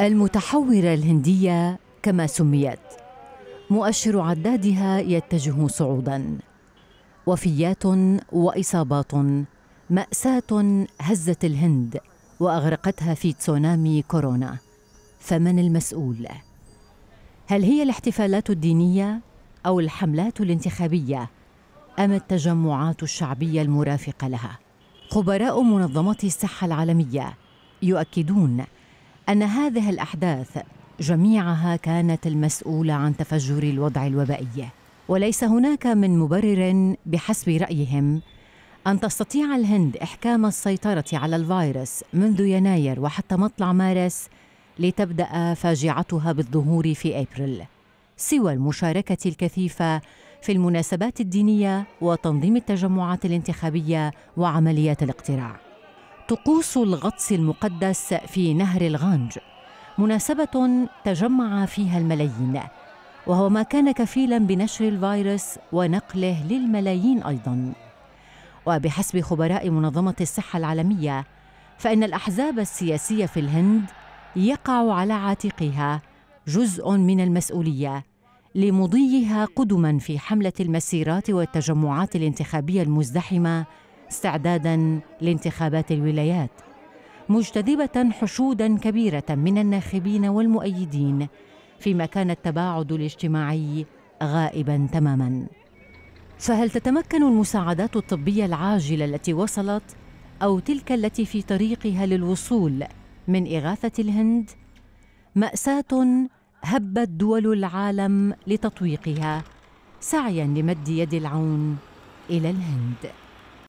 المتحورة الهندية كما سميت مؤشر عدادها يتجه صعودا وفيات وإصابات مأساة هزت الهند وأغرقتها في تسونامي كورونا فمن المسؤول؟ هل هي الاحتفالات الدينية أو الحملات الانتخابية أم التجمعات الشعبية المرافقة لها؟ خبراء منظمة الصحة العالمية يؤكدون أن هذه الأحداث جميعها كانت المسؤولة عن تفجر الوضع الوبائي وليس هناك من مبرر بحسب رأيهم أن تستطيع الهند إحكام السيطرة على الفيروس منذ يناير وحتى مطلع مارس لتبدأ فاجعتها بالظهور في أبريل سوى المشاركة الكثيفة في المناسبات الدينية وتنظيم التجمعات الانتخابية وعمليات الاقتراع طقوس الغطس المقدس في نهر الغانج مناسبة تجمع فيها الملايين وهو ما كان كفيلا بنشر الفيروس ونقله للملايين أيضا وبحسب خبراء منظمة الصحة العالمية فإن الأحزاب السياسية في الهند يقع على عاتقها جزء من المسؤولية لمضيها قدما في حملة المسيرات والتجمعات الانتخابية المزدحمة استعدادا لانتخابات الولايات مجتذبه حشودا كبيره من الناخبين والمؤيدين فيما كان التباعد الاجتماعي غائبا تماما فهل تتمكن المساعدات الطبيه العاجله التي وصلت او تلك التي في طريقها للوصول من اغاثه الهند ماساه هبت دول العالم لتطويقها سعيا لمد يد العون الى الهند